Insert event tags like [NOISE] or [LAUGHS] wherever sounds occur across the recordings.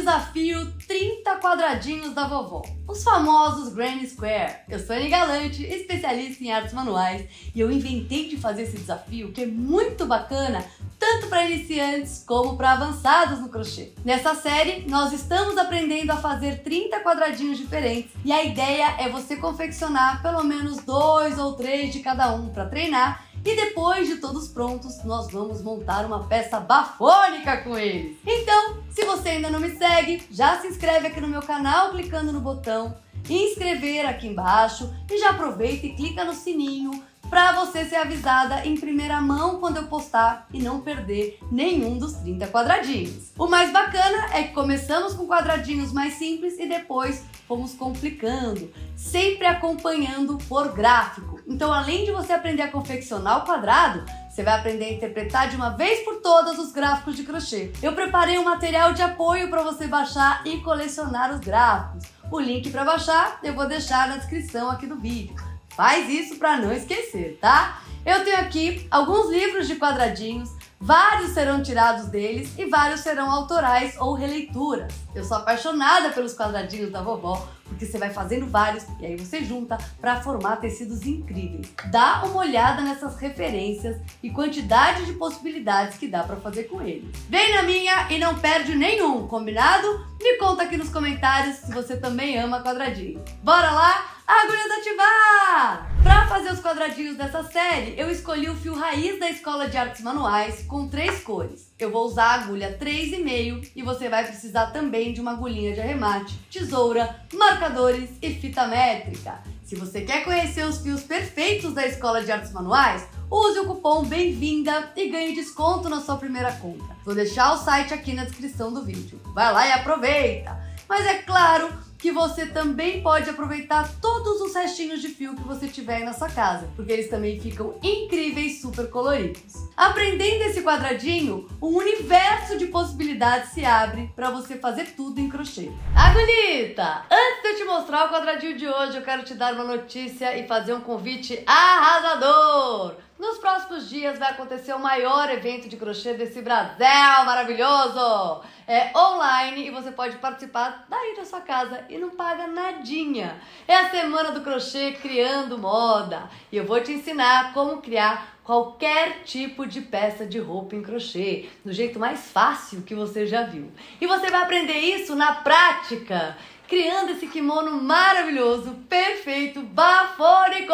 desafio 30 quadradinhos da vovó, os famosos Granny Square. Eu sou Anne Galante, especialista em artes manuais, e eu inventei de fazer esse desafio que é muito bacana tanto para iniciantes como para avançados no crochê. Nessa série, nós estamos aprendendo a fazer 30 quadradinhos diferentes e a ideia é você confeccionar pelo menos dois ou três de cada um para treinar e depois de todos prontos, nós vamos montar uma peça bafônica com eles. Então, se você ainda não me segue, já se inscreve aqui no meu canal clicando no botão inscrever aqui embaixo e já aproveita e clica no sininho para você ser avisada em primeira mão quando eu postar e não perder nenhum dos 30 quadradinhos. O mais bacana é que começamos com quadradinhos mais simples e depois fomos complicando, sempre acompanhando por gráfico. Então, além de você aprender a confeccionar o quadrado, você vai aprender a interpretar de uma vez por todas os gráficos de crochê. Eu preparei um material de apoio para você baixar e colecionar os gráficos. O link para baixar eu vou deixar na descrição aqui do vídeo. Faz isso para não esquecer, tá? Eu tenho aqui alguns livros de quadradinhos, vários serão tirados deles e vários serão autorais ou releituras. Eu sou apaixonada pelos quadradinhos da vovó, porque você vai fazendo vários e aí você junta para formar tecidos incríveis. Dá uma olhada nessas referências e quantidade de possibilidades que dá para fazer com ele. Vem na minha e não perde nenhum, combinado? Me conta aqui nos comentários se você também ama quadradinho. Bora lá? Agulhas ativar! Para fazer os quadradinhos dessa série, eu escolhi o fio raiz da Escola de Artes Manuais com três cores. Eu vou usar a agulha 3,5 e você vai precisar também de uma agulhinha de arremate, tesoura, marcadores e fita métrica. Se você quer conhecer os fios perfeitos da Escola de Artes Manuais, use o cupom BEM-VINDA e ganhe desconto na sua primeira compra. Vou deixar o site aqui na descrição do vídeo. Vai lá e aproveita! Mas é claro que você também pode aproveitar todos os restinhos de fio que você tiver aí na sua casa, porque eles também ficam incríveis, super coloridos. Aprendendo esse quadradinho, um universo de possibilidades se abre para você fazer tudo em crochê. Agulhita, antes de eu te mostrar o quadradinho de hoje, eu quero te dar uma notícia e fazer um convite arrasador! Nos próximos dias vai acontecer o maior evento de crochê desse Brasil maravilhoso! É online e você pode participar daí da sua casa e não paga nadinha. É a semana do crochê criando moda e eu vou te ensinar como criar qualquer tipo de peça de roupa em crochê, do jeito mais fácil que você já viu. E você vai aprender isso na prática criando esse kimono maravilhoso, perfeito, bafônico!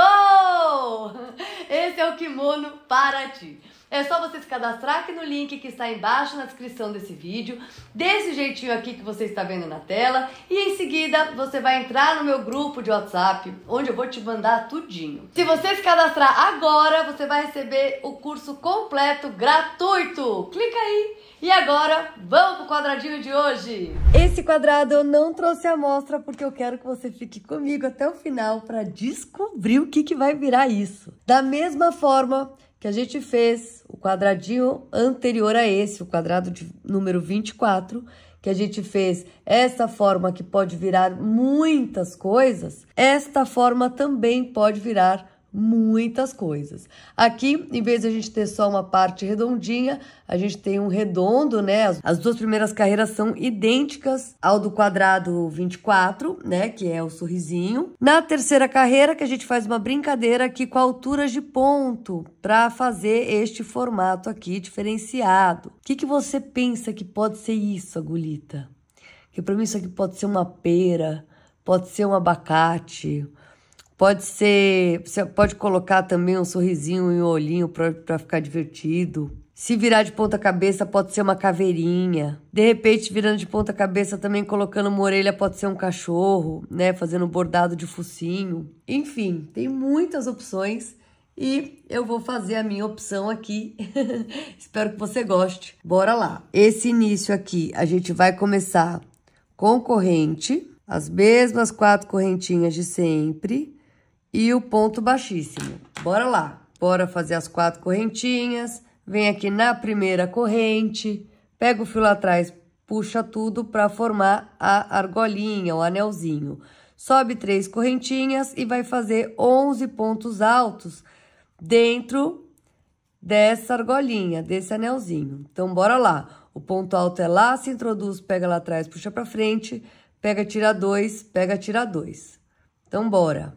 Esse é o kimono para ti. É só você se cadastrar aqui no link que está embaixo na descrição desse vídeo, desse jeitinho aqui que você está vendo na tela, e em seguida você vai entrar no meu grupo de WhatsApp, onde eu vou te mandar tudinho. Se você se cadastrar agora, você vai receber o curso completo gratuito. Clica aí. E agora, vamos pro quadradinho de hoje. Esse quadrado eu não trouxe a mostra porque eu quero que você fique comigo até o final para descobrir o que que vai virar isso. Da mesma forma, que a gente fez o quadradinho anterior a esse, o quadrado de número 24, que a gente fez esta forma que pode virar muitas coisas, esta forma também pode virar muitas coisas. Aqui, em vez de a gente ter só uma parte redondinha, a gente tem um redondo, né? As duas primeiras carreiras são idênticas ao do quadrado 24, né? Que é o sorrisinho. Na terceira carreira, que a gente faz uma brincadeira aqui com alturas de ponto para fazer este formato aqui diferenciado. O que, que você pensa que pode ser isso, agulhita? Que para mim isso aqui pode ser uma pera, pode ser um abacate, Pode ser, você pode colocar também um sorrisinho e um olhinho para ficar divertido. Se virar de ponta cabeça, pode ser uma caveirinha. De repente, virando de ponta cabeça, também colocando uma orelha, pode ser um cachorro, né? Fazendo bordado de focinho. Enfim, tem muitas opções e eu vou fazer a minha opção aqui. [LAUGHS] Espero que você goste. Bora lá. Esse início aqui, a gente vai começar com corrente, as mesmas quatro correntinhas de sempre e o ponto baixíssimo. Bora lá, bora fazer as quatro correntinhas, vem aqui na primeira corrente, pega o fio atrás, puxa tudo para formar a argolinha, o anelzinho. Sobe três correntinhas e vai fazer 11 pontos altos dentro dessa argolinha, desse anelzinho. Então, bora lá. O ponto alto é lá, se introduz, pega lá atrás, puxa para frente, pega, tira dois, pega, tira dois. Então, bora.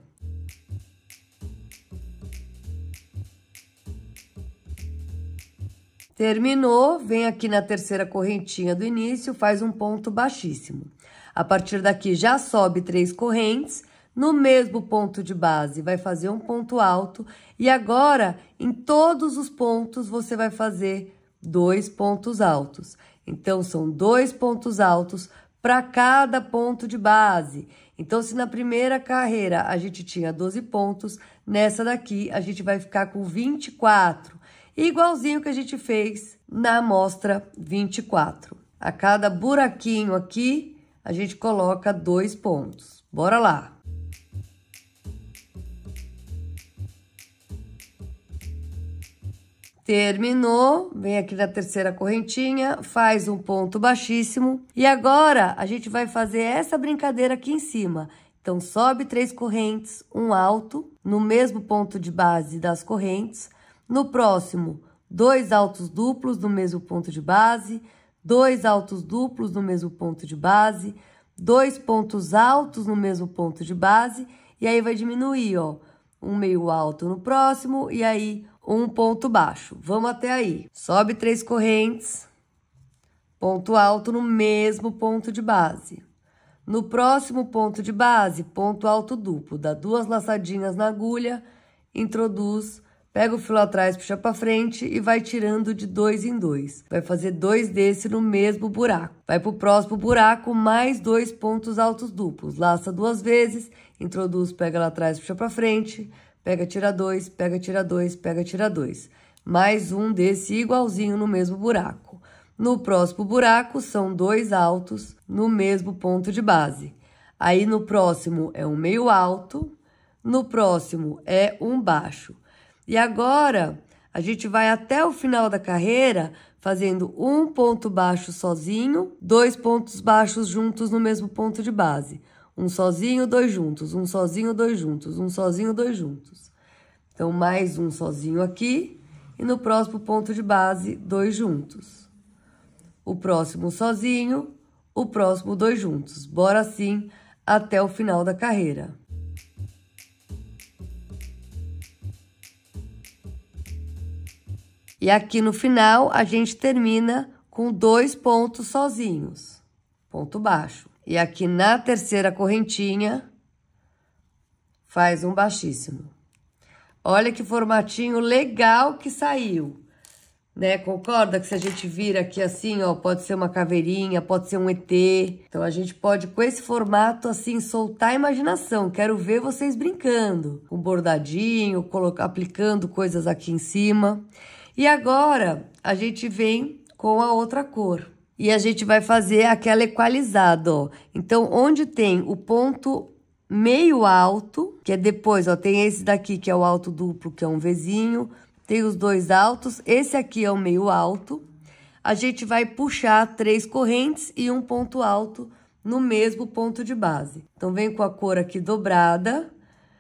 Terminou, vem aqui na terceira correntinha do início, faz um ponto baixíssimo. A partir daqui já sobe três correntes, no mesmo ponto de base vai fazer um ponto alto e agora em todos os pontos você vai fazer dois pontos altos. Então são dois pontos altos para cada ponto de base. Então se na primeira carreira a gente tinha 12 pontos, nessa daqui a gente vai ficar com 24 igualzinho que a gente fez na amostra 24. A cada buraquinho aqui, a gente coloca dois pontos. Bora lá! Terminou, vem aqui na terceira correntinha, faz um ponto baixíssimo. E agora, a gente vai fazer essa brincadeira aqui em cima. Então, sobe três correntes, um alto, no mesmo ponto de base das correntes. No próximo, dois altos duplos no mesmo ponto de base, dois altos duplos no mesmo ponto de base, dois pontos altos no mesmo ponto de base, e aí vai diminuir, ó, um meio alto no próximo e aí um ponto baixo. Vamos até aí. Sobe três correntes, ponto alto no mesmo ponto de base. No próximo ponto de base, ponto alto duplo, dá duas laçadinhas na agulha, introduz Pega o fio atrás, puxa para frente e vai tirando de dois em dois. Vai fazer dois desse no mesmo buraco. Vai pro próximo buraco, mais dois pontos altos duplos. Laça duas vezes, introduz, pega lá atrás, puxa para frente, pega, tira dois, pega, tira dois, pega, tira dois. Mais um desse igualzinho no mesmo buraco. No próximo buraco, são dois altos no mesmo ponto de base. Aí, no próximo é um meio alto, no próximo é um baixo. E agora a gente vai até o final da carreira fazendo um ponto baixo sozinho, dois pontos baixos juntos no mesmo ponto de base. Um sozinho, dois juntos, um sozinho, dois juntos, um sozinho, dois juntos. Então, mais um sozinho aqui e no próximo ponto de base, dois juntos. O próximo sozinho, o próximo dois juntos. Bora sim até o final da carreira. E aqui no final, a gente termina com dois pontos sozinhos, ponto baixo. E aqui na terceira correntinha, faz um baixíssimo. Olha que formatinho legal que saiu, né? Concorda que se a gente vira aqui assim, ó, pode ser uma caveirinha, pode ser um ET. Então, a gente pode, com esse formato, assim, soltar a imaginação. Quero ver vocês brincando, com bordadinho, aplicando coisas aqui em cima. E agora a gente vem com a outra cor. E a gente vai fazer aquela equalizada, ó. Então, onde tem o ponto meio alto, que é depois, ó, tem esse daqui que é o alto duplo, que é um vizinho, tem os dois altos, esse aqui é o meio alto. A gente vai puxar três correntes e um ponto alto no mesmo ponto de base. Então, vem com a cor aqui dobrada.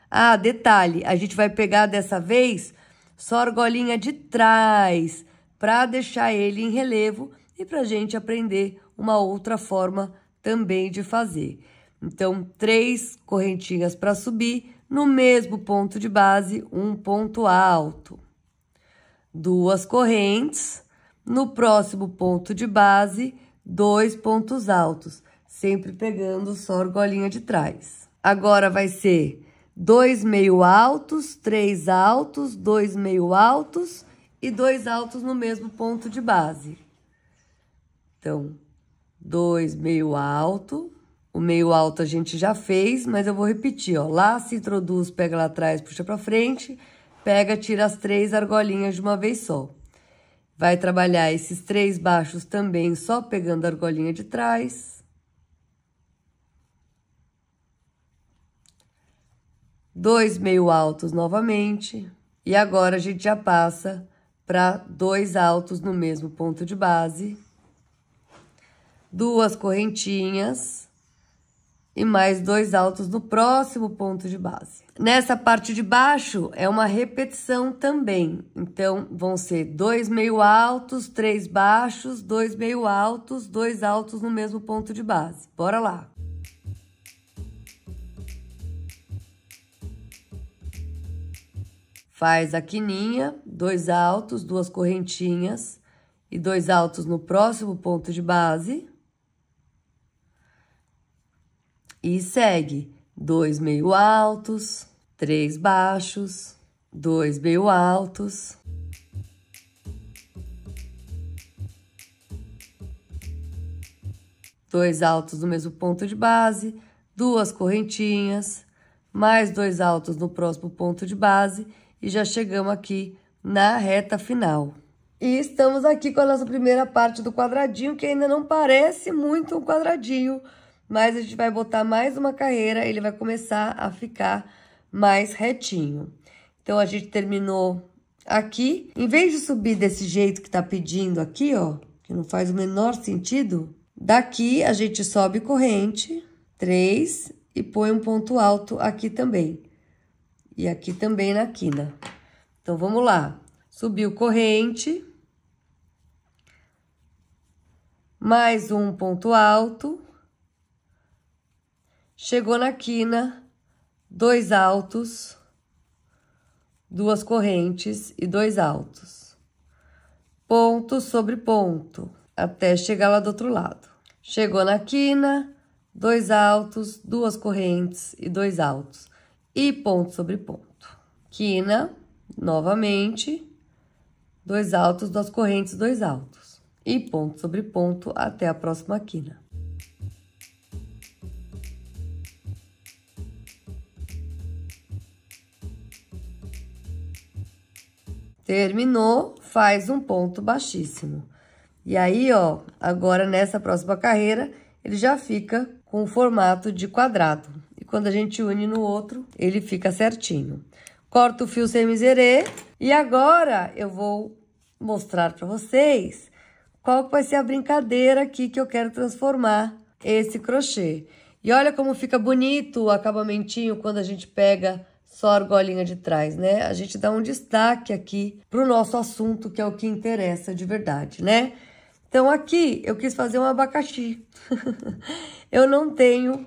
Ah, detalhe, a gente vai pegar dessa vez só a argolinha de trás, para deixar ele em relevo e para a gente aprender uma outra forma também de fazer. Então, três correntinhas para subir no mesmo ponto de base, um ponto alto. Duas correntes, no próximo ponto de base, dois pontos altos, sempre pegando só a argolinha de trás. Agora vai ser dois meio altos, três altos, dois meio altos e dois altos no mesmo ponto de base. Então, dois meio alto, o meio alto a gente já fez, mas eu vou repetir, ó. Lá se introduz, pega lá atrás, puxa para frente, pega, tira as três argolinhas de uma vez só. Vai trabalhar esses três baixos também só pegando a argolinha de trás. dois meio altos novamente, e agora a gente já passa para dois altos no mesmo ponto de base, duas correntinhas e mais dois altos no próximo ponto de base. Nessa parte de baixo é uma repetição também, então vão ser dois meio altos, três baixos, dois meio altos, dois altos no mesmo ponto de base. Bora lá! Faz a quininha, dois altos, duas correntinhas e dois altos no próximo ponto de base. E segue dois meio altos, três baixos, dois meio altos. Dois altos no mesmo ponto de base, duas correntinhas, mais dois altos no próximo ponto de base e já chegamos aqui na reta final. E estamos aqui com a nossa primeira parte do quadradinho, que ainda não parece muito um quadradinho, mas a gente vai botar mais uma carreira, ele vai começar a ficar mais retinho. Então, a gente terminou aqui. Em vez de subir desse jeito que tá pedindo aqui, ó, que não faz o menor sentido, daqui a gente sobe corrente, três, e põe um ponto alto aqui também e aqui também na quina. Então, vamos lá. Subiu corrente. Mais um ponto alto. Chegou na quina, dois altos, duas correntes e dois altos. Ponto sobre ponto, até chegar lá do outro lado. Chegou na quina, dois altos, duas correntes e dois altos e ponto sobre ponto. Quina, novamente, dois altos, duas correntes, dois altos. E ponto sobre ponto até a próxima quina. Terminou, faz um ponto baixíssimo. E aí, ó, agora nessa próxima carreira, ele já fica com o formato de quadrado. Quando a gente une no outro, ele fica certinho. Corto o fio sem miserê. E agora eu vou mostrar para vocês qual vai ser a brincadeira aqui que eu quero transformar esse crochê. E olha como fica bonito o acabamentinho quando a gente pega só a argolinha de trás, né? A gente dá um destaque aqui para o nosso assunto, que é o que interessa de verdade, né? Então, aqui eu quis fazer um abacaxi. [LAUGHS] eu não tenho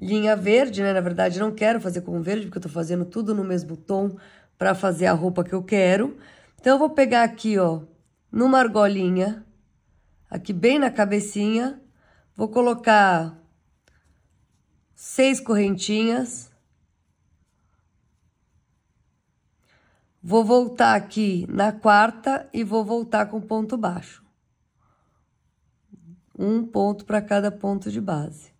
linha verde, né? Na verdade, não quero fazer com verde, porque eu tô fazendo tudo no mesmo tom para fazer a roupa que eu quero. Então, eu vou pegar aqui, ó, numa argolinha, aqui bem na cabecinha, vou colocar seis correntinhas. Vou voltar aqui na quarta e vou voltar com ponto baixo. Um ponto para cada ponto de base.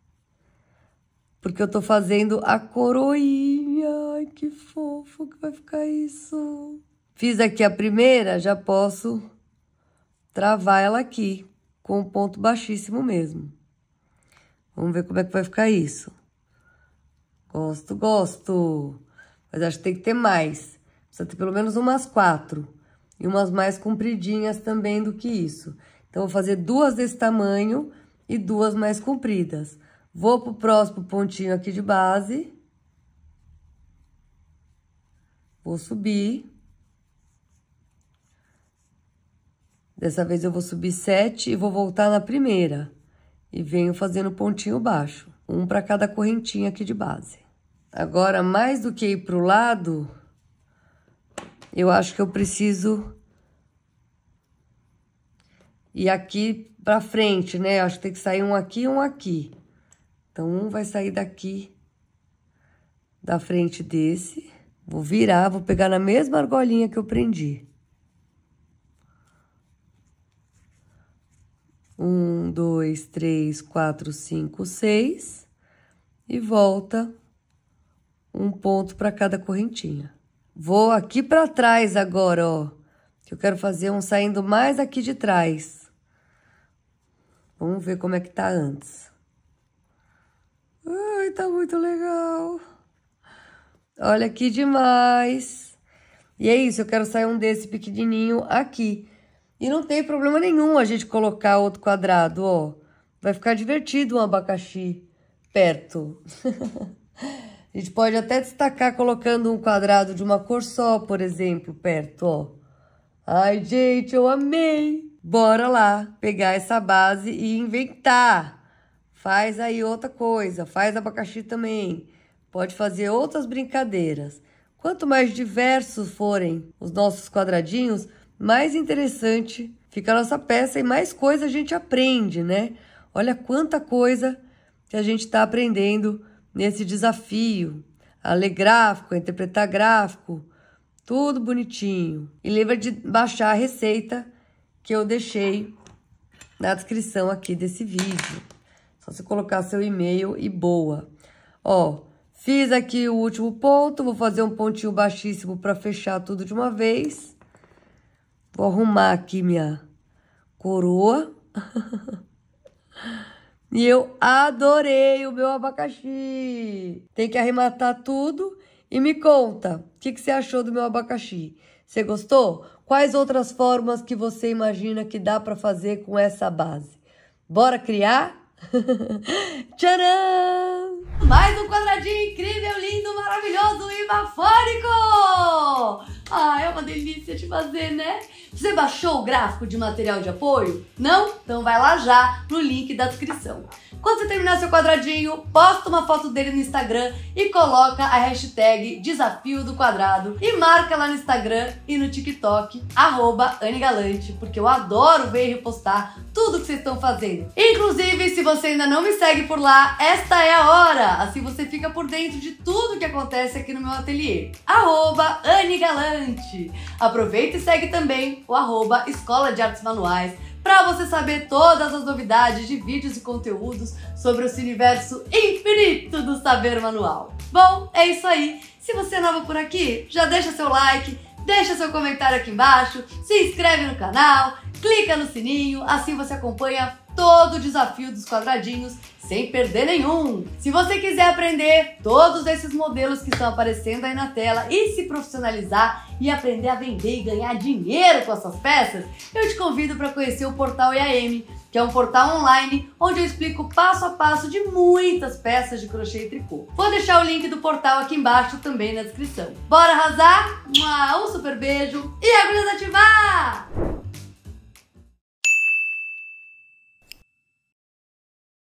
Porque eu tô fazendo a coroinha. Ai, que fofo que vai ficar isso. Fiz aqui a primeira, já posso travar ela aqui. Com um ponto baixíssimo mesmo. Vamos ver como é que vai ficar isso. Gosto, gosto. Mas acho que tem que ter mais. Precisa ter pelo menos umas quatro. E umas mais compridinhas também do que isso. Então, vou fazer duas desse tamanho e duas mais compridas. Vou pro próximo pontinho aqui de base. Vou subir. Dessa vez eu vou subir sete e vou voltar na primeira. E venho fazendo pontinho baixo, um para cada correntinha aqui de base. Agora, mais do que ir pro lado, eu acho que eu preciso ir aqui para frente, né? Eu acho que tem que sair um aqui e um aqui. Então, um vai sair daqui, da frente desse. Vou virar, vou pegar na mesma argolinha que eu prendi. Um, dois, três, quatro, cinco, seis. E volta um ponto para cada correntinha. Vou aqui para trás agora, ó. Que eu quero fazer um saindo mais aqui de trás. Vamos ver como é que tá antes. Ai, tá muito legal. Olha que demais. E é isso, eu quero sair um desse pequenininho aqui. E não tem problema nenhum a gente colocar outro quadrado, ó. Vai ficar divertido um abacaxi perto. [LAUGHS] a gente pode até destacar colocando um quadrado de uma cor só, por exemplo, perto, ó. Ai, gente, eu amei! Bora lá pegar essa base e inventar! Faz aí outra coisa, faz abacaxi também. Pode fazer outras brincadeiras. Quanto mais diversos forem os nossos quadradinhos, mais interessante fica a nossa peça e mais coisa a gente aprende, né? Olha quanta coisa que a gente está aprendendo nesse desafio. A ler gráfico, a interpretar gráfico, tudo bonitinho. E lembra de baixar a receita que eu deixei na descrição aqui desse vídeo. Só você colocar seu e-mail e boa. Ó, fiz aqui o último ponto, vou fazer um pontinho baixíssimo para fechar tudo de uma vez. Vou arrumar aqui minha coroa. [LAUGHS] e eu adorei o meu abacaxi. Tem que arrematar tudo e me conta o que, que você achou do meu abacaxi. Você gostou? Quais outras formas que você imagina que dá para fazer com essa base? Bora criar? [LAUGHS] Tcharam! Mais um quadradinho incrível, lindo, maravilhoso e bafônico! Ah, é uma delícia de fazer, né? Você baixou o gráfico de material de apoio? Não? Então vai lá já no link da descrição. Quando você terminar seu quadradinho, posta uma foto dele no Instagram e coloca a hashtag Desafio do Quadrado e marca lá no Instagram e no TikTok, arroba Anigalante, porque eu adoro ver e repostar tudo que vocês estão fazendo. Inclusive, se você ainda não me segue por lá, esta é a hora! Assim você fica por dentro de tudo que acontece aqui no meu ateliê. Arroba Anigalante! bastante. Aproveita e segue também o arroba Escola de Artes Manuais para você saber todas as novidades de vídeos e conteúdos sobre esse universo infinito do saber manual. Bom, é isso aí. Se você é novo por aqui, já deixa seu like, deixa seu comentário aqui embaixo, se inscreve no canal, clica no sininho, assim você acompanha todo o desafio dos quadradinhos sem perder nenhum. Se você quiser aprender todos esses modelos que estão aparecendo aí na tela e se profissionalizar e aprender a vender e ganhar dinheiro com essas peças, eu te convido para conhecer o portal IAM, que é um portal online onde eu explico passo a passo de muitas peças de crochê e tricô. Vou deixar o link do portal aqui embaixo também na descrição. Bora arrasar? Um super beijo e agulhas ativar!